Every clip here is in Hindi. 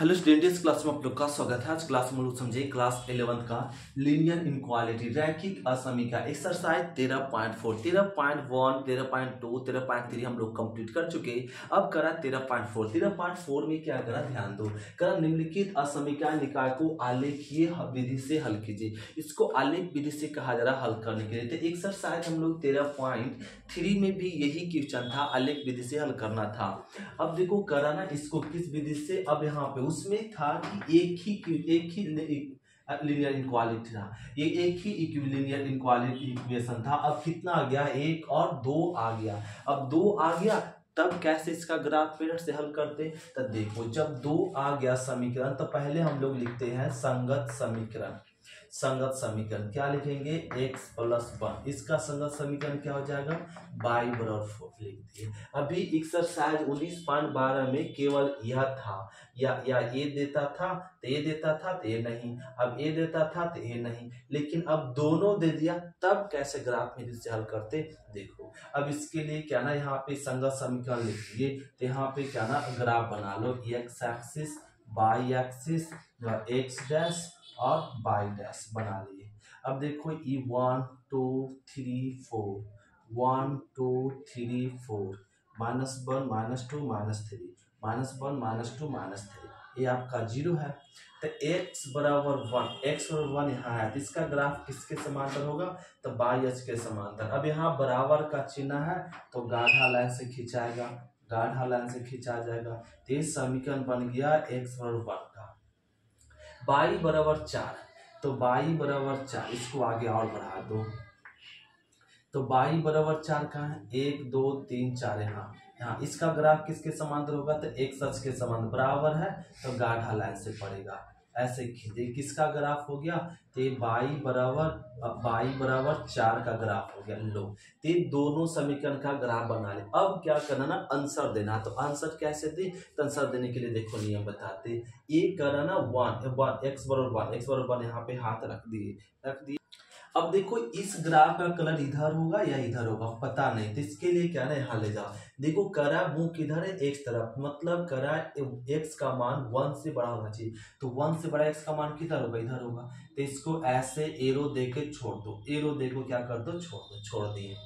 हेलो स्टूडेंट इस क्लास में आप लोग का स्वागत है आज क्लास में लोग समझे क्लास इलेवंथ का लीनियर इनक्वालिटी रैखिक असमी का एक्सरसाइज तेरह पॉइंट फोर तेरह पॉइंट वन तेरह पॉइंट टू तेरह पॉइंट थ्री हम लोग कंप्लीट कर चुके अब करा तेरह पॉइंट फोर तेरह पॉइंट फोर में क्या करा ध्यान दो करा निम्नलिखित असमिका निकाय को आलेखीय विधि से हल कीजिए इसको आलेख विधि से कहा जा रहा हल करने के लिए तो एक्सरसाइज हम लोग तेरह पॉइंट थ्री में भी यही क्वेश्चन था आलेख विधि से हल करना था अब देखो करा ना इसको किस विधि से अब यहाँ पे उसमें था कि एक ही एक ही लिनियर इनक्वालिटी था ये एक ही इक्विलिनियर इनक्वालिटी इक्वेशन था अब कितना आ गया एक और दो आ गया अब दो आ गया तब कैसे इसका ग्राफ पीरियड से हल करते तो देखो जब दो आ गया समीकरण तो पहले हम लोग लिखते हैं संगत समीकरण संगत समीकरण क्या लिखेंगे x प्लस वन इसका संगत समीकरण क्या हो जाएगा बाई बराबर फोर लिख दिए अभी एक्सरसाइज उन्नीस पॉइंट बारह में केवल यह था या या ये देता था तो ये देता था तो ये नहीं अब ये देता था तो ये नहीं लेकिन अब दोनों दे दिया तब कैसे ग्राफ में जिससे हल करते देखो अब इसके लिए क्या ना यहाँ पे संगत समीकरण लिख दिए तो यहाँ पे क्या ना ग्राफ बना लो x axis y axis x dash और बाई डैश बना लिए अब देखो ये one two three four one two three four minus one minus two minus three minus one minus two minus three ये आपका जीरो है तो x बराबर वन एक्स और वन यहाँ है तो इसका ग्राफ किसके समांतर होगा तो बाई एच के समांतर अब यहाँ बराबर का चिन्ह है तो गाढ़ा लाइन से खींचाएगा गाढ़ा लाइन से खींचा जाएगा तो ये समीकरण बन गया एक्स और वन बाई बराबर चार तो बाई बराबर चार इसको आगे और बढ़ा दो तो बाई बराबर चार कहाँ है एक दो तीन चार यहाँ यहाँ इसका ग्राफ किसके समांतर होगा तो एक सच के समांतर बराबर है तो गाढ़ा लाइन से पड़ेगा ऐसे खींचे किसका ग्राफ हो गया तो ये बाई बराबर अब बाई बराबर चार का ग्राफ हो गया लो तो ये दोनों समीकरण का ग्राफ बना ले अब क्या करना ना आंसर देना तो आंसर कैसे दे तो आंसर देने के लिए देखो नियम बताते ये करना ना वन वन एक्स बराबर वन एक्स बराबर वन यहाँ पे हाथ रख दिए रख दिए अब देखो इस ग्राफ का कलर इधर होगा या इधर होगा पता नहीं तो इसके लिए क्या ना यहाँ ले जाओ देखो करा वो किधर है एक्स तरफ मतलब करा एक्स का मान वन से बड़ा होना चाहिए तो वन से बड़ा एक्स का मान किधर होगा इधर होगा तो इसको ऐसे एरो दे के छोड़ दो एरो देखो क्या कर दो छोड़ दो छोड़ दिए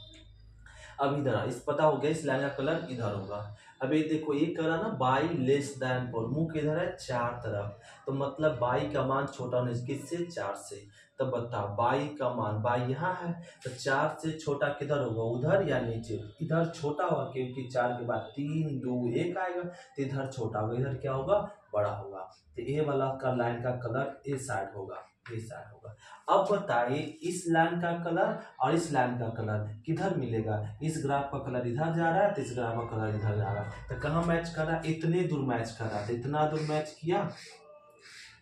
अब इधर इस पता हो गया इस लाइन का कलर इधर होगा अब ये देखो ये करा ना बाई लेस दैन फोर मुंह किधर है चार तरफ तो मतलब बाई का मान छोटा होने किससे चार से तो बता बाई का मान बाई यहाँ है तो चार से छोटा किधर होगा उधर या नीचे इधर छोटा होगा क्योंकि चार के बाद तीन दो एक आएगा तो इधर छोटा होगा इधर क्या होगा बड़ा होगा तो ए वाला का लाइन का कलर ए साइड होगा ए साइड होगा अब बताइए इस लाइन का कलर और इस लाइन का कलर किधर मिलेगा इस ग्राफ का कलर इधर जा रहा है तो इस ग्राफ का कलर इधर जा रहा है तो कहाँ मैच कर रहा है इतने दूर मैच कर रहा है तो इतना दूर मैच किया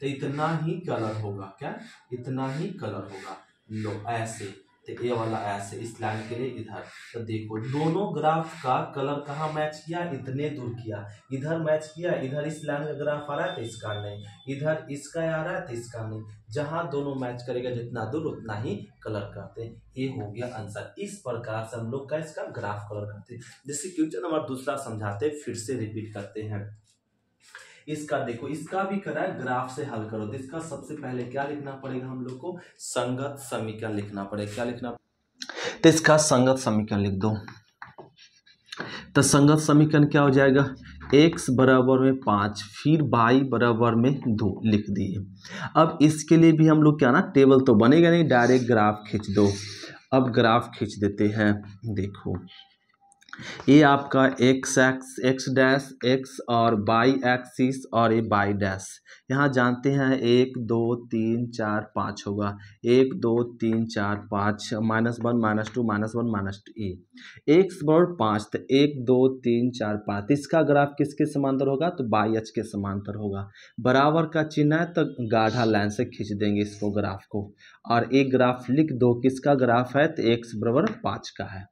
तो इतना ही कलर होगा क्या इतना ही कलर होगा लो ऐसे तो ये वाला ऐसे इस लाइन के लिए इधर तो देखो दोनों ग्राफ का कलर कहाँ मैच किया इतने दूर किया इधर मैच किया इधर इस लाइन का ग्राफ आ रहा है तो इसका नहीं इधर इसका आ रहा है तो इसका नहीं जहाँ दोनों मैच करेगा जितना दूर उतना ही कलर करते हैं ये हो गया आंसर इस प्रकार से हम लोग का इसका ग्राफ कलर करते हैं जैसे क्वेश्चन नंबर दूसरा समझाते फिर से रिपीट करते हैं इसका देखो इसका भी करा है ग्राफ से हल करो तो इसका सबसे पहले क्या लिखना पड़ेगा हम लोग को संगत समीकरण लिखना पड़ेगा क्या लिखना तो इसका संगत समीकरण लिख दो तो संगत समीकरण क्या हो जाएगा एक्स बराबर में पाँच फिर वाई बराबर में दो लिख दिए अब इसके लिए भी हम लोग क्या ना टेबल तो बनेगा नहीं डायरेक्ट ग्राफ खींच दो अब ग्राफ खींच देते हैं देखो ये आपका x x x dash x और बाई एक्सिस और ये बाई डैश यहाँ जानते हैं एक दो तीन चार पाँच होगा एक दो तीन चार पाँच minus one minus two minus one minus two a x बराबर पाँच तो एक दो तीन चार पाँच तो इसका ग्राफ किसके समांतर होगा तो बाई एच के समांतर होगा बराबर का चिन्ह है तो गाढ़ा लाइन से खींच देंगे इसको ग्राफ को और एक ग्राफ लिख दो किसका ग्राफ है तो एक्स बराबर पाँच का है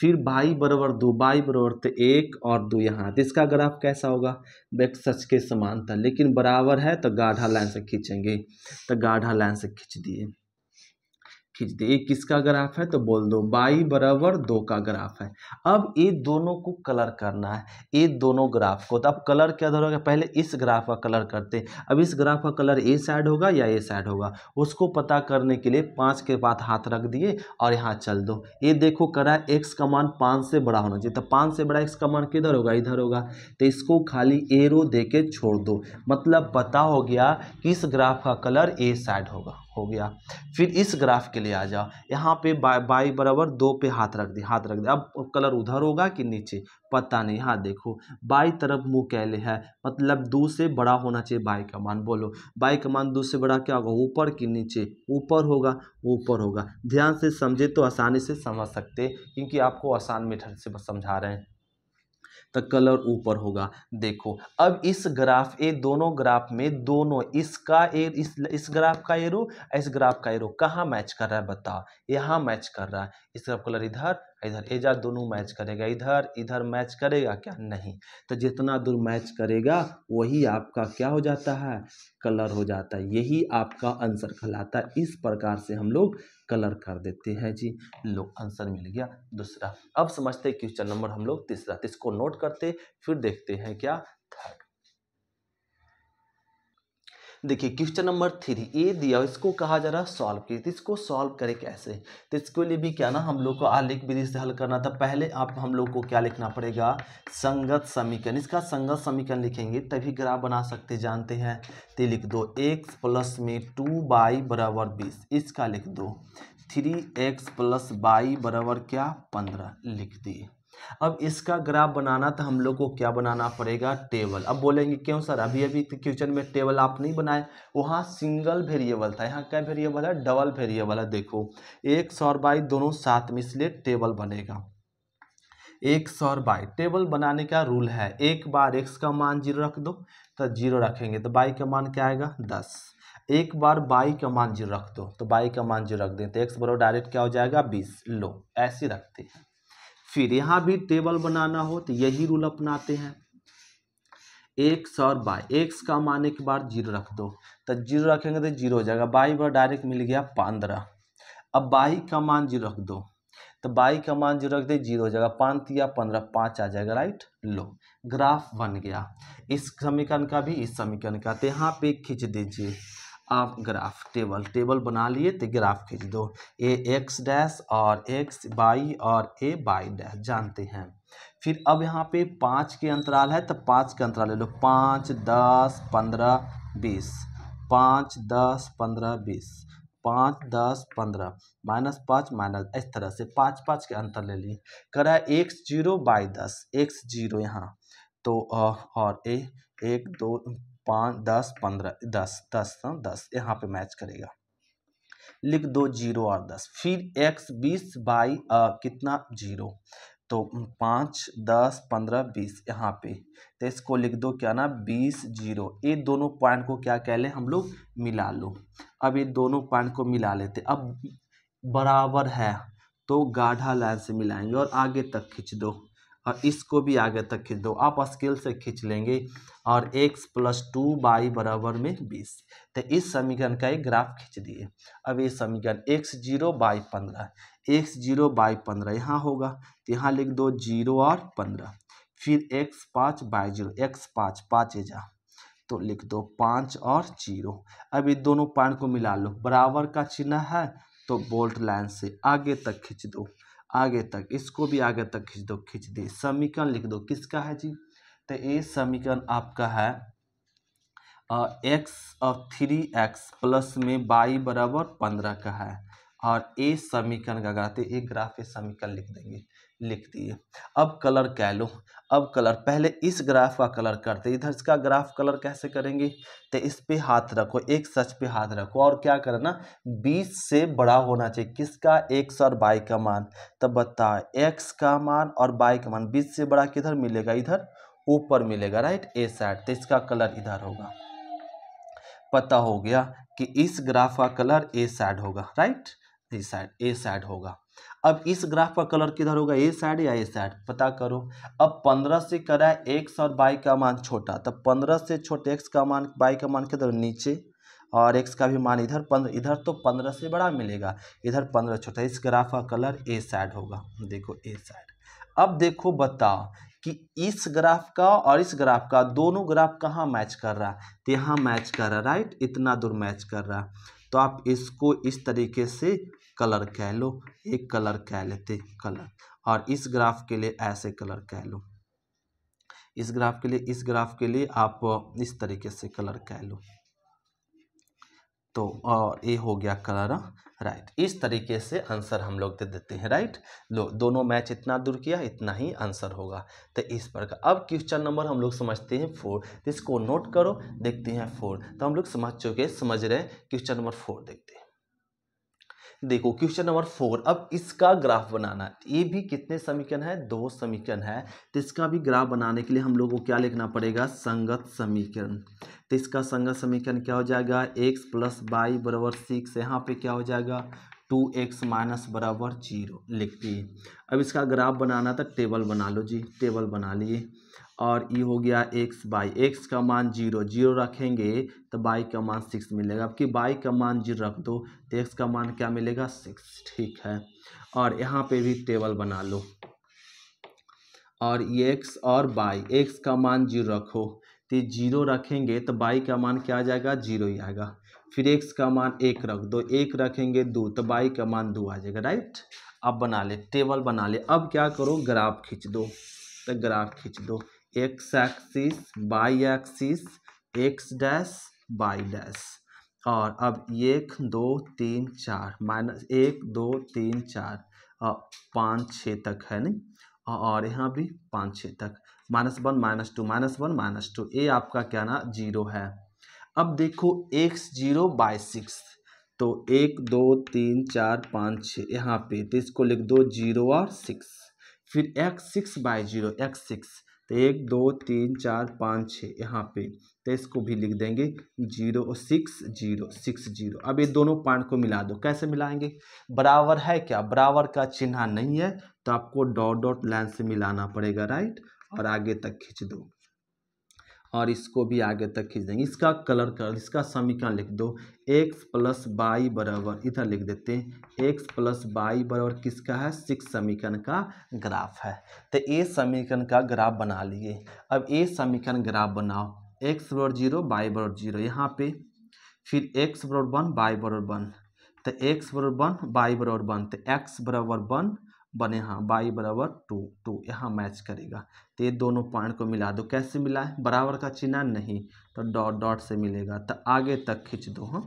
फिर बाई बराबर दो बाई बराबर तो एक और दो यहाँ तो इसका ग्राफ कैसा होगा बैक सच के समान था लेकिन बराबर है तो गाढ़ा लाइन से खींचेंगे तो गाढ़ा लाइन से खींच दिए खींच दे ये किसका ग्राफ है तो बोल दो बाई बराबर दो का ग्राफ है अब ये दोनों को कलर करना है ये दोनों ग्राफ को तो अब कलर क्या धरोगे पहले इस ग्राफ का कलर करते हैं अब इस ग्राफ का कलर ए साइड होगा या ए साइड होगा उसको पता करने के लिए पाँच के बाद हाथ रख दिए और यहाँ चल दो ये देखो करा है एक्स का मान पाँच से बड़ा होना चाहिए तो पाँच से बड़ा एक्स का मान किधर होगा इधर होगा तो इसको खाली ए रो दे के छोड़ दो मतलब पता हो गया कि इस ग्राफ का कलर ए साइड होगा हो गया फिर इस ग्राफ के चले आ जाओ यहाँ पे बाई बाई बराबर दो पे हाथ रख दे हाथ रख दे अब कलर उधर होगा कि नीचे पता नहीं हाँ देखो बाई तरफ मुँह कहले है मतलब दो से बड़ा होना चाहिए बाई का मान बोलो बाई का मान दो से बड़ा क्या होगा ऊपर कि नीचे ऊपर होगा ऊपर होगा ध्यान से समझे तो आसानी से समझ सकते क्योंकि आपको आसान मेथड से समझा रहे हैं तो कलर ऊपर होगा देखो अब इस ग्राफ ये दोनों ग्राफ में दोनों इसका ए इस इस ग्राफ का एरो इस ग्राफ का एरो कहाँ मैच कर रहा है बताओ यहाँ मैच कर रहा है इसका कलर इधर इधर एजा दोनों मैच करेगा इधर इधर मैच करेगा क्या नहीं तो जितना दूर मैच करेगा वही आपका क्या हो जाता है कलर हो जाता है यही आपका आंसर कहलाता है इस प्रकार से हम लोग कलर कर देते हैं जी लो आंसर मिल गया दूसरा अब समझते क्वेश्चन नंबर हम लोग तीसरा तो इसको नोट करते फिर देखते हैं क्या थर्ड देखिए क्वेश्चन नंबर थ्री ए दिया इसको कहा जा रहा है सॉल्व की तो इसको सॉल्व करें कैसे तो इसके लिए भी क्या ना हम लोग को आलेख विधि से हल करना था पहले आप हम लोग को क्या लिखना पड़ेगा संगत समीकरण इसका संगत समीकरण लिखेंगे तभी ग्राफ बना सकते जानते हैं तो लिख दो एक्स प्लस में टू बाई बराबर बीस इसका लिख दो थ्री एक्स प्लस बाई बराबर क्या पंद्रह लिख दिए अब इसका ग्राफ बनाना तो हम लोग को क्या बनाना पड़ेगा टेबल अब बोलेंगे क्यों सर अभी अभी क्वेश्चन तो में टेबल आप नहीं बनाए वहाँ सिंगल वेरिएबल था यहाँ क्या वेरिएबल है डबल वेरिएबल है देखो एक सौ और बाई दोनों साथ में इसलिए टेबल बनेगा एक सौ और बाई टेबल बनाने का रूल है एक बार एक्स का मान जीरो रख दो तो जीरो रखेंगे तो बाई का मान क्या आएगा दस एक बार बाई का मान जीरो रख दो तो बाई का मान जीरो रख दें तो एक्स बराबर डायरेक्ट क्या हो जाएगा बीस लो ऐसे रखते हैं फिर यहाँ भी टेबल बनाना हो तो यही रूल अपनाते हैं एक्स और बाई एक्स का मान एक बार जीरो रख दो तो जीरो रखेंगे तो जीरो हो जाएगा बाई बार डायरेक्ट मिल गया पंद्रह अब बाई का मान जीरो रख दो तो बाई का मान जीरो रख दे जीरो हो जाएगा पाँच या पंद्रह पाँच आ जाएगा राइट लो ग्राफ बन गया इस समीकरण का भी इस समीकरण का तो यहाँ पे खींच दीजिए आप ग्राफ टेबल टेबल बना लिए तो ग्राफ खींच दो ए एक्स डैश और एक्स बाई और ए बाई डैश जानते हैं फिर अब यहाँ पे पाँच के अंतराल है तो पाँच के अंतराल ले लो पाँच दस पंद्रह बीस पाँच दस पंद्रह बीस पाँच दस पंद्रह माइनस पाँच माइनस इस तरह से पाँच पाँच के अंतर ले लिए करा एक्स जीरो बाई दस एक्स जीरो यहाँ तो और ए एक दो पाँच दस पंद्रह दस दस हाँ, दस यहाँ पे मैच करेगा लिख दो जीरो और दस फिर एक्स बीस बाई कितना जीरो तो पाँच दस पंद्रह बीस यहाँ पे तो इसको लिख दो क्या ना बीस जीरो ये दोनों पॉइंट को क्या कह लें हम लोग मिला लो अब ये दोनों पॉइंट को मिला लेते अब बराबर है तो गाढ़ा लाइन से मिलाएंगे और आगे तक खींच दो और इसको भी आगे तक खींच दो आप स्केल से खींच लेंगे और x प्लस टू बाई बराबर में बीस तो इस समीकरण का एक ग्राफ खींच दिए अब ये समीकरण x जीरो बाई पंद्रह एक्स जीरो बाई पंद्रह यहाँ होगा तो यहाँ लिख दो जीरो और पंद्रह फिर x पाँच बाई जीरो एक्स पाँच पाँच एजा तो लिख दो पाँच और जीरो अब ये दोनों पॉइंट को मिला लो बराबर का चिन्ह है तो बोल्ट लाइन से आगे तक खींच दो आगे तक इसको भी आगे तक खींच दो खींच दे समीकरण लिख दो किसका है जी तो ये समीकरण आपका है एक्स और थ्री एक्स प्लस में बाई बराबर पंद्रह का है और ए समीकरण का ग्राफ ए ग्राफ ए समीकरण लिख देंगे लिख दिए अब कलर कह लो अब कलर पहले इस ग्राफ का कलर करते इधर इसका ग्राफ कलर कैसे करेंगे तो इस पे हाथ रखो एक सच पे हाथ रखो और क्या करना बीस से बड़ा होना चाहिए किसका एक्स और बाई का मान तब बताओ एक्स का मान और बाई का मान बीस से बड़ा किधर मिलेगा इधर ऊपर मिलेगा राइट ए साइड तो इसका कलर इधर होगा पता हो गया कि इस ग्राफ का कलर ए साइड होगा right a side a side होगा अब इस ग्राफ का कलर किधर होगा ये साइड या ये साइड पता करो अब पंद्रह से करा है एक्स और बाई का मान छोटा तब तो पंद्रह से छोटे एक्स का मान बाई का मान किधर नीचे और एक्स का भी मान इधर पंद्रह इधर तो पंद्रह से बड़ा मिलेगा इधर पंद्रह छोटा इस ग्राफ का कलर ए साइड होगा देखो ए साइड अब देखो बताओ कि इस ग्राफ का और इस ग्राफ का दोनों ग्राफ कहाँ मैच कर रहा है तो यहाँ मैच कर रहा राइट इतना दूर मैच कर रहा तो आप इसको इस तरीके से कलर कह लो एक कलर कह लेते कलर और इस ग्राफ के लिए ऐसे कलर कह लो इस ग्राफ के लिए इस ग्राफ के लिए आप इस तरीके से कलर कह लो तो और ये हो गया कलर राइट इस तरीके से आंसर हम लोग दे देते हैं राइट लो दोनों मैच इतना दूर किया इतना ही आंसर होगा तो इस प्रकार अब क्वेश्चन नंबर हम लोग समझते हैं फोर तो इसको नोट करो देखते हैं फोर तो हम लोग समझ चुके समझ रहे हैं क्वेश्चन नंबर फोर देखते हैं देखो क्वेश्चन नंबर फोर अब इसका ग्राफ बनाना ये भी कितने समीकरण है दो समीकरण है तो इसका भी ग्राफ बनाने के लिए हम लोग को क्या लिखना पड़ेगा संगत समीकरण तो इसका संगत समीकरण क्या हो जाएगा एक्स प्लस वाई बराबर सिक्स यहाँ पे क्या हो जाएगा टू एक्स माइनस बराबर जीरो लिखती है अब इसका ग्राफ बनाना था टेबल बना लो जी टेबल बना लिए और ये हो गया एक्स बाई एक्स का मान जीरो जीरो रखेंगे तो बाई का मान सिक्स मिलेगा आपकी बाई का मान जीरो रख दो तो एक्स का मान क्या मिलेगा सिक्स ठीक है और यहाँ पे भी टेबल बना लो और ये एक्स और बाई एक्स का मान जीरो रखो तो जीरो रखेंगे तो बाई का मान क्या आ जाएगा जीरो ही आएगा फिर एक्स का मान एक रख दो एक रखेंगे दो तो बाई का मान दो आ जाएगा राइट अब बना ले टेबल बना ले अब क्या करो ग्राफ खींच दो तो ग्राफ खींच दो x axis y axis x dash y dash और अब एक दो तीन चार माइनस एक दो तीन चार पाँच छः तक है नहीं और यहाँ भी पाँच छः तक minus one minus two minus one minus two ये आपका क्या ना जीरो है अब देखो एक्स जीरो बाई सिक्स तो एक दो तीन चार पाँच छः यहाँ पे तो इसको लिख दो जीरो और सिक्स फिर x six y zero x six तो एक दो तीन चार पाँच छः यहाँ पे तो इसको भी लिख देंगे जीरो और सिक्स जीरो सिक्स जीरो अब ये दोनों पॉइंट को मिला दो कैसे मिलाएंगे बराबर है क्या बराबर का चिन्ह नहीं है तो आपको डॉट डॉट लाइन से मिलाना पड़ेगा राइट और आगे तक खींच दो और इसको भी आगे तक खींच देंगे इसका कलर कर इसका समीकरण लिख दो एक्स प्लस बाई बराबर इधर लिख देते हैं एक्स प्लस बाई बराबर किसका है सिक्स समीकरण का ग्राफ है तो ए समीकरण का ग्राफ बना लिए अब ए समीकरण ग्राफ बनाओ एक्स बरोबर जीरो बाई बरोबर जीरो यहाँ पे फिर एक्स बरोबर वन बाई बराबर वन तो एक्स बरोबर वन बाई बरोड वन तो एक्स बराबर वन बने हाँ बाई बराबर टू टू यहाँ मैच करेगा तो ये दोनों पॉइंट को मिला दो कैसे मिला है बराबर का चिन्ह नहीं तो डॉट डॉट से मिलेगा तो आगे तक खींच दो हाँ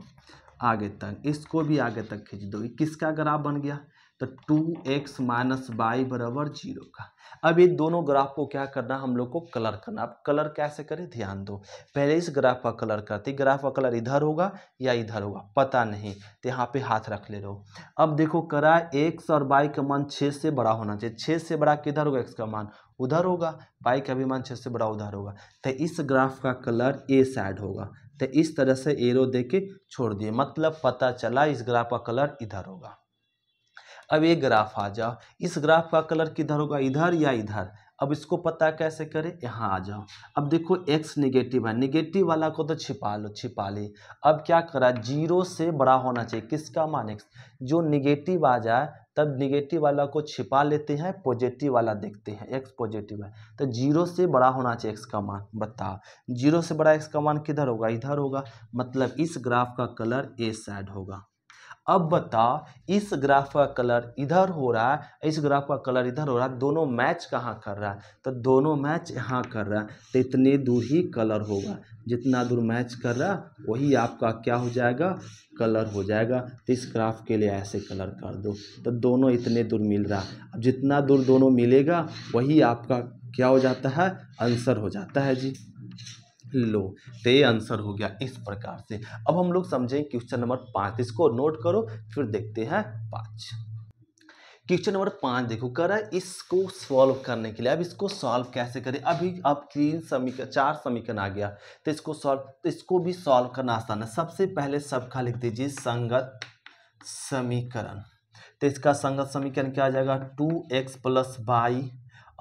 आगे तक इसको भी आगे तक खींच दो किसका ग्राफ बन गया तो टू एक्स माइनस वाई बराबर जीरो का अब ये दोनों ग्राफ को क्या करना हम लोग को कलर करना अब कलर कैसे करें ध्यान दो पहले इस ग्राफ का कलर करते ग्राफ का कलर इधर होगा या इधर होगा पता नहीं तो यहाँ पे हाथ रख ले रहो अब देखो करा एक्स और बाई का मान छः से बड़ा होना चाहिए छः से बड़ा किधर होगा एक्स का मान उधर होगा बाई का भी मान छः से बड़ा उधर होगा तो इस ग्राफ का कलर ए साइड होगा तो इस तरह से एरो दे के छोड़ दिए मतलब पता चला इस ग्राफ का कलर इधर होगा अब ये ग्राफ आ जाओ इस ग्राफ का कलर किधर होगा इधर या इधर अब इसको पता कैसे करें यहाँ आ जाओ अब देखो एक्स निगेटिव है निगेटिव वाला को तो छिपा लो छिपा ले अब क्या करा जीरो से बड़ा होना चाहिए किसका मान एक्स जो निगेटिव आ जाए तब निगेटिव वाला को छिपा लेते हैं पॉजिटिव वाला देखते हैं एक्स पॉजिटिव है तो जीरो से बड़ा होना चाहिए एक्स का मान बताओ जीरो से बड़ा एक्स का मान किधर होगा इधर होगा मतलब इस ग्राफ का कलर ए साइड होगा अब बता इस ग्राफ का कलर इधर हो रहा है इस ग्राफ का कलर इधर हो रहा है दोनों मैच कहाँ कर रहा है तो दोनों मैच यहाँ कर रहा है तो इतने दूर ही कलर होगा जितना दूर मैच कर रहा वही आपका क्या हो जाएगा कलर हो जाएगा तो इस ग्राफ के लिए ऐसे कलर कर दो तो दोनों इतने दूर मिल रहा अब जितना दूर दोनों मिलेगा वही आपका क्या हो जाता है आंसर हो जाता है जी लो तो ये आंसर हो गया इस प्रकार से अब हम लोग समझें क्वेश्चन नंबर पाँच इसको नोट करो फिर देखते हैं पाँच क्वेश्चन नंबर पाँच देखो कह रहा है इसको सॉल्व करने के लिए अब इसको सॉल्व कैसे करें अभी अब तीन समीकरण चार समीकरण आ गया तो इसको सॉल्व तो इसको भी सॉल्व करना आसान है सबसे पहले सबका लिख दीजिए संगत समीकरण तो इसका संगत समीकरण क्या आ जाएगा टू एक्स प्लस वाई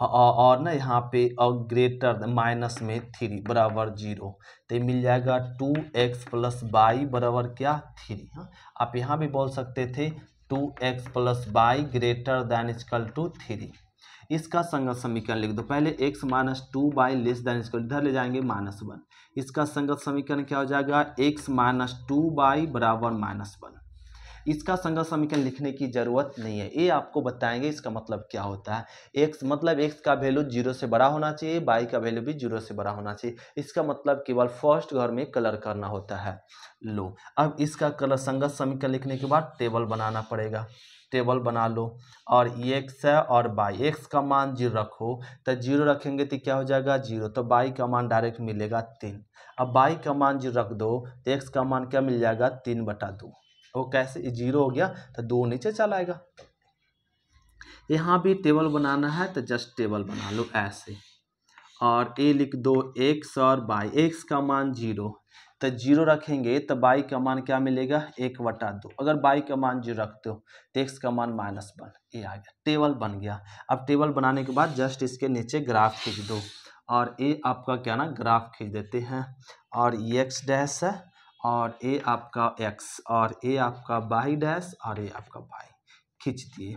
और ना यहाँ पे और ग्रेटर माइनस में थ्री बराबर जीरो तो मिल जाएगा टू एक्स प्लस बाई बराबर क्या थ्री हाँ आप यहाँ भी बोल सकते थे two x plus y greater than equal to three इसका संगत समीकरण लिख दो पहले x minus two y less than equal इधर ले जाएंगे माइनस वन इसका संगत समीकरण क्या हो जाएगा x माइनस टू बाई बराबर माइनस वन इसका संगत समीकरण लिखने की ज़रूरत नहीं है ये आपको बताएंगे इसका मतलब क्या होता है एक्स मतलब एक्स का वैल्यू जीरो से बड़ा होना चाहिए बाई का वैल्यू भी जीरो से बड़ा होना चाहिए इसका मतलब केवल फर्स्ट घर में कलर करना होता है लो अब इसका कलर संगत समीकरण लिखने के बाद टेबल बनाना पड़ेगा टेबल बना लो और एक्स है और बाई एक्स का मान जीरो रखो तो जीरो रखेंगे तो क्या हो जाएगा जीरो तो बाई का मान डायरेक्ट मिलेगा तीन अब बाई का मान जीरो रख दो तो एक्स का मान क्या मिल जाएगा तीन बटा दो वो कैसे जीरो हो गया तो दो नीचे चला आएगा यहाँ भी टेबल बनाना है तो जस्ट टेबल बना लो ऐसे और ए लिख दो एक्स और बाई एक्स का मान जीरो तो जीरो रखेंगे तो बाई का मान क्या मिलेगा एक वटा दो अगर बाई का मान जीरो रखते हो तो एक्स का मान माइनस वन ए आ गया टेबल बन गया अब टेबल बनाने के बाद जस्ट इसके नीचे ग्राफ खींच दो और ए आपका क्या ना ग्राफ खींच देते हैं और ये एक्स डैश है और ए आपका एक्स और ए आपका बाई डैश और ए आपका बाई खींच दिए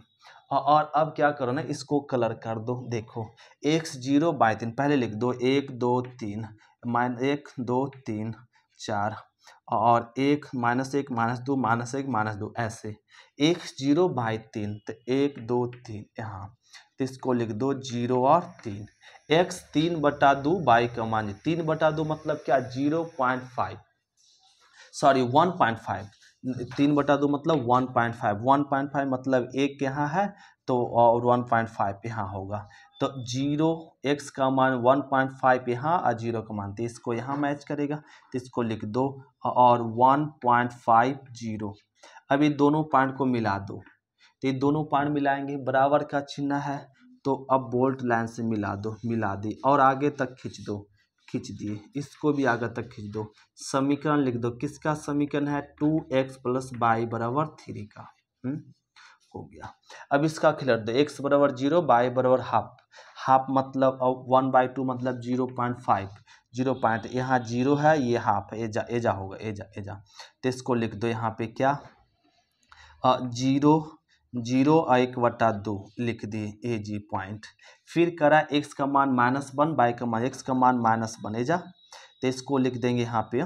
और अब क्या करो ना इसको कलर कर दो देखो एक्स जीरो बाई तीन पहले लिख दो एक दो तीन माइन एक दो तीन चार और एक माइनस एक माइनस दो माइनस एक माइनस दो ऐसे एक जीरो बाई तीन तो एक दो तीन यहाँ तो इसको लिख दो जीरो और तीन एक्स तीन बटा दो बाई का मान तीन बटा दो मतलब क्या zero point five sorry one point five तीन बटा दो मतलब one point five one point five मतलब एक यहाँ है तो और वन पॉइंट फाइव यहाँ होगा तो जीरो एक्स का मान वन पॉइंट फाइव यहाँ और जीरो का मान तो इसको यहाँ मैच करेगा तो इसको लिख दो और वन पॉइंट फाइव जीरो अब ये दोनों पॉइंट को मिला दो तो ये दोनों पॉइंट मिलाएंगे बराबर का चिन्ह है तो अब बोल्ट लाइन से मिला दो मिला दे और आगे तक खींच दो खींच दिए इसको भी आगे तक खींच दो समीकरण लिख दो किसका समीकरण है टू एक्स प्लस बाई बराबर थ्री का हम्म, हो गया अब इसका खिलर दो एक्स बराबर जीरो बाई बराबर हाफ हाफ मतलब अब वन बाई टू मतलब zero point five zero point यहाँ जीरो है ये हाफ है एजा एजा होगा एजा एजा तो इसको लिख दो यहाँ पे क्या जीरो जीरो और एक बटा दो लिख दिए ए जी पॉइंट फिर करा एक्स का मान माइनस वन बाई का मान एक्स का मान माइनस एजा तो इसको लिख देंगे यहाँ पे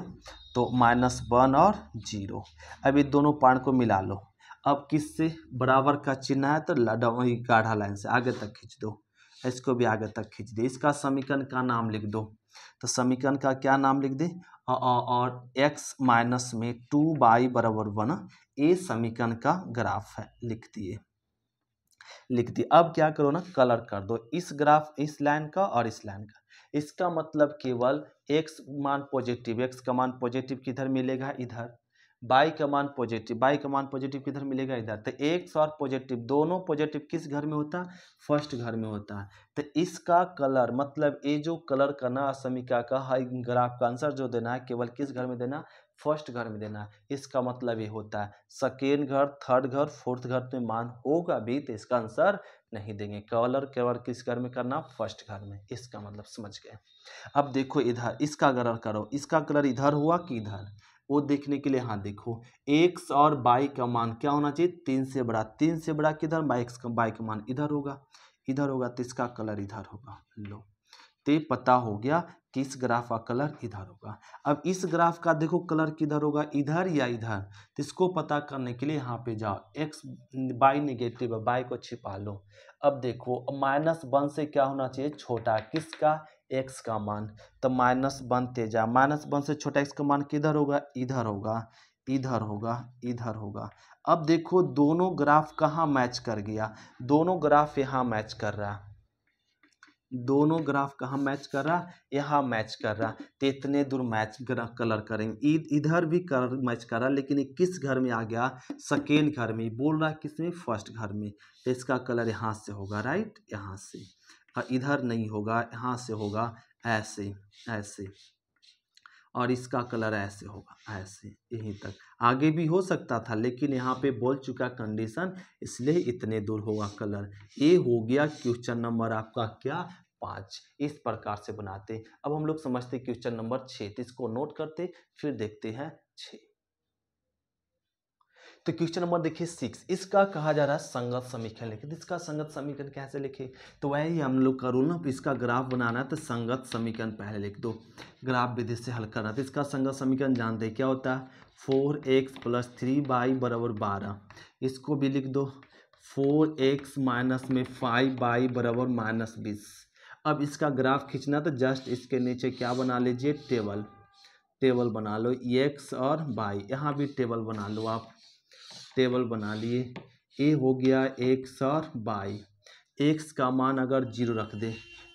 तो माइनस वन और जीरो अभी दोनों पॉइंट को मिला लो अब किससे बराबर का चिन्ह है तो गाढ़ा लाइन से आगे तक खींच दो इसको भी आगे तक खींच दे इसका समीकरण का नाम लिख दो तो समीकरण का क्या नाम लिख दे और एक्स माइनस में टू बाई बराबर वन ए समीकरण का ग्राफ है लिख दिए लिख दिए अब क्या करो ना कलर कर दो इस ग्राफ इस लाइन का और इस लाइन का इसका मतलब केवल एक्स मान पॉजिटिव एक्स का मान पॉजिटिव किधर मिलेगा इधर बाई कमान पॉजिटिव बाई मान पॉजिटिव किधर मिलेगा इधर तो एक्स और पॉजिटिव दोनों पॉजिटिव किस घर में होता है फर्स्ट घर में होता है तो इसका कलर मतलब ये जो कलर करना समीका का हर ग्राफ का आंसर जो देना है केवल किस घर में देना फर्स्ट घर में देना है इसका मतलब ये होता है सेकेंड घर थर्ड घर फोर्थ घर में तो मान होगा भी तो इसका आंसर नहीं देंगे कलर कलर किस घर में करना फर्स्ट घर में इसका मतलब समझ गए अब देखो इधर इसका कलर करो इसका कलर इधर हुआ कि इधर वो देखने के लिए हाँ देखो x और y का मान क्या होना चाहिए तीन से बड़ा तीन से बड़ा किधर x का y का मान इधर होगा इधर होगा तो इसका कलर इधर होगा लो तो पता हो गया कि इस ग्राफ का कलर इधर होगा अब इस ग्राफ का देखो कलर किधर होगा इधर या इधर तो इसको पता करने के लिए यहाँ पे जाओ x बाई निगेटिव है बाई को छिपा लो अब देखो माइनस वन से क्या होना चाहिए छोटा किसका एक्स का मान तो माइनस वन तेजा माइनस वन से छोटा एक्स का मान किधर होगा इधर होगा इधर होगा इधर होगा अब देखो दोनों ग्राफ कहाँ मैच कर गया दोनों ग्राफ यहाँ मैच कर रहा दोनों ग्राफ कहाँ मैच कर रहा यहाँ मैच कर रहा तो इतने दूर मैच ग्राफ कलर करेंगे इधर भी कलर मैच कर रहा लेकिन किस घर में आ गया सेकेंड घर में बोल रहा है किस में फर्स्ट घर में तो इसका कलर यहाँ से होगा राइट यहाँ से हाँ, इधर नहीं होगा यहाँ से होगा ऐसे ऐसे और इसका कलर ऐसे होगा ऐसे यहीं तक आगे भी हो सकता था लेकिन यहाँ पे बोल चुका कंडीशन इसलिए इतने दूर होगा कलर ये हो गया क्वेश्चन नंबर आपका क्या पाँच इस प्रकार से बनाते अब हम लोग समझते क्वेश्चन नंबर छः तो इसको नोट करते फिर देखते हैं छः तो क्वेश्चन नंबर देखिए सिक्स इसका कहा जा रहा है संगत समीकरण लिखे तो इसका संगत समीकरण कैसे लिखे तो वही हम लोग का रूल ना तो इसका ग्राफ बनाना है तो संगत समीकरण पहले लिख दो ग्राफ विधि से हल करना तो इसका संगत समीकरण जानते हैं क्या होता है four x plus three y बराबर बारह इसको भी लिख दो फोर एक्स माइनस में फाइव बाई बराबर माइनस बीस अब इसका ग्राफ खींचना तो जस्ट इसके नीचे क्या बना लीजिए टेबल टेबल बना लो एक्स और बाई यहाँ भी टेबल बना लो आप टेबल बना लिए ए हो गया एक्स और बाई एक्स का मान अगर जीरो रख दे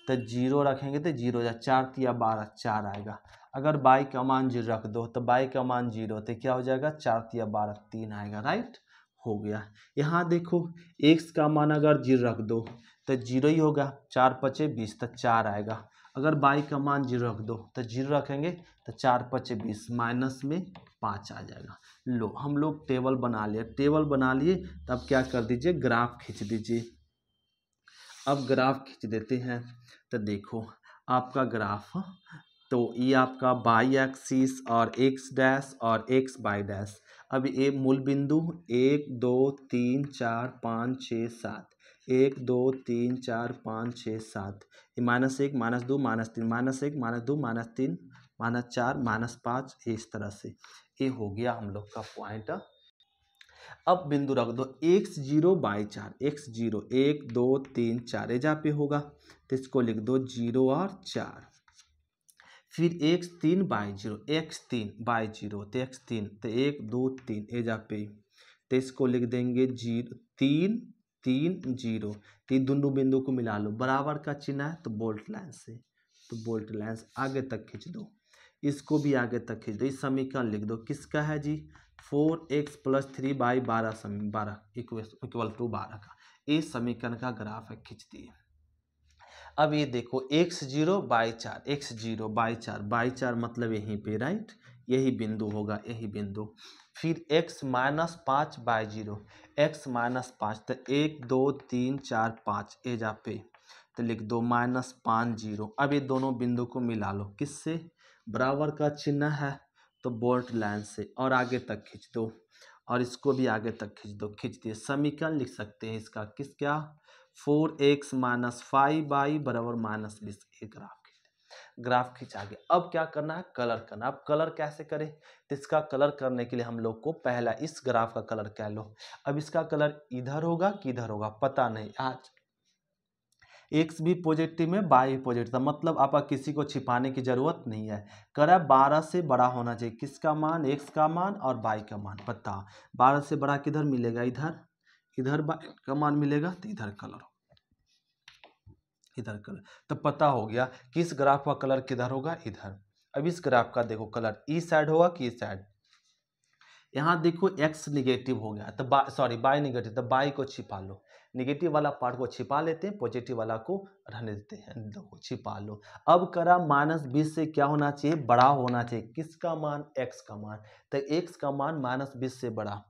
तो जीरो रखेंगे तो जीरो या चार या बारह चार आएगा अगर बाई का मान जीरो रख दो तो बाई का मान जीरो तो क्या हो जाएगा चार या बारह तीन आएगा राइट हो गया यहाँ देखो एक्स का मान अगर जीरो रख दो तो जीरो ही होगा चार पचे बीस तो चार आएगा अगर बाई का मान जीरो रख दो तो जीरो रखेंगे तो चार पचे बीस माइनस में पाँच आ जाएगा लो हम लोग टेबल बना लिए टेबल बना लिए तब क्या कर दीजिए ग्राफ खींच दीजिए अब ग्राफ खींच देते हैं तो देखो आपका ग्राफ तो ये आपका बाई एक्सिस और एक्स डैश और एक्स बाई डैश अब ये मूल बिंदु एक दो तीन चार पाँच छः सात एक दो तीन चार पाँच छः सात ये माइनस एक माइनस दो माइनस तीन माइनस एक माइनस दो माइनस तीन माइनस चार माइनस पाँच इस तरह से ये हो गया हम लोग का पॉइंट अब बिंदु रख दो एक्स जीरो बाई चार एक्स जीरो एक दो तीन चार एजा पे होगा तो इसको लिख दो जीरो और चार फिर एक्स तीन बाई जीरो एक्स तीन बाई जीरो तो एक्स तीन तो एक दो तीन एजा पे तो इसको लिख देंगे जीरो तीन तीन जीरो तीन तो दोनों बिंदु को मिला लो बराबर का चिन्ह है तो बोल्ट लाइन से तो बोल्ट लाइन आगे तक खींच दो इसको भी आगे तक खींच दो इस समीकरण लिख दो किसका है जी four x plus three y बारह समी बारह इक्वल टू बारह का इस समीकरण का ग्राफ है खींच दिए अब ये देखो एक्स जीरो बाई चार एक्स जीरो बाई चार बाई चार मतलब यहीं पे राइट यही बिंदु होगा यही बिंदु फिर x माइनस पाँच बाई जीरो एक्स माइनस पाँच तो एक दो तीन चार पाँच एजा पे तो लिख दो माइनस पाँच जीरो अब ये दोनों बिंदु को मिला लो किससे बराबर का चिन्ह है तो बोल्ट लाइन से और आगे तक खींच दो और इसको भी आगे तक खींच दो खींच दिए समीकरण लिख सकते हैं इसका किस क्या four x minus five y बराबर माइनस बीस ये ग्राफ खींच ग्राफ खींचा गया अब क्या करना है कलर करना अब कलर कैसे करें तो इसका कलर करने के लिए हम लोग को पहला इस ग्राफ का कलर कह लो अब इसका कलर इधर होगा कि इधर होगा पता नहीं आज एक्स भी पॉजिटिव में बाय भी पॉजिटिव था तो मतलब आपका किसी को छिपाने की ज़रूरत नहीं है है बारह से बड़ा होना चाहिए किसका मान एक्स का मान और बाई का मान पता बारह से बड़ा किधर मिलेगा इधर इधर का मान मिलेगा तो इधर कलर इधर कलर तो पता हो गया किस ग्राफ का कलर किधर होगा इधर अब इस ग्राफ का देखो कलर ई साइड होगा कि साइड e यहाँ देखो एक्स निगेटिव हो गया तो बाई सॉरी बाई निगेटिव तो बाई को छिपा लो निगेटिव वाला पार्ट को छिपा लेते हैं पॉजिटिव वाला को रहने देते हैं देखो छिपा लो अब करा माइनस बीस से क्या होना चाहिए बड़ा होना चाहिए किसका मान एक्स का मान तो एक्स का मान माइनस बीस से बड़ा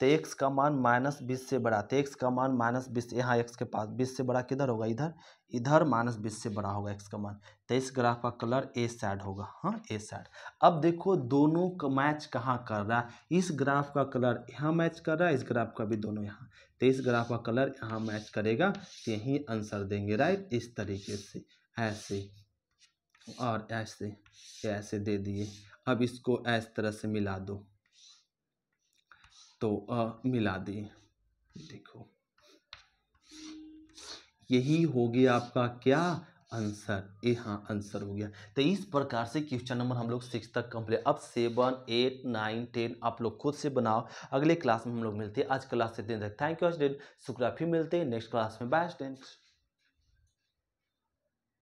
तो एक्स का मान माइनस बीस से बड़ा तो x का मान माइनस बीस यहाँ एक्स के पास बीस से बड़ा किधर होगा इधर इधर माइनस बीस से बड़ा होगा एक्स का मान तो इस ग्राफ का कलर ए साइड होगा हाँ ए साइड अब देखो दोनों का मैच कहाँ कर रहा है इस ग्राफ का कलर यहाँ मैच कर रहा है इस ग्राफ का भी दोनों यहाँ तो इस ग्राफ का कलर यहाँ मैच करेगा यही यहीं आंसर देंगे राइट इस तरीके से ऐसे और ऐसे ऐसे दे दिए अब इसको ऐसे तरह से मिला दो तो अ मिला दें देखो यही हो गया आपका क्या आंसर ए हाँ आंसर हो गया तो इस प्रकार से क्वेश्चन नंबर हम लोग सिक्स तक कंप्लीट अब सेवन एट नाइन टेन आप लोग खुद से बनाओ अगले क्लास में हम लोग मिलते हैं आज क्लास से दिन तक थैंक यू डेन शुक्रिया फिर मिलते हैं नेक्स्ट क्लास में बाय स्टूडेंट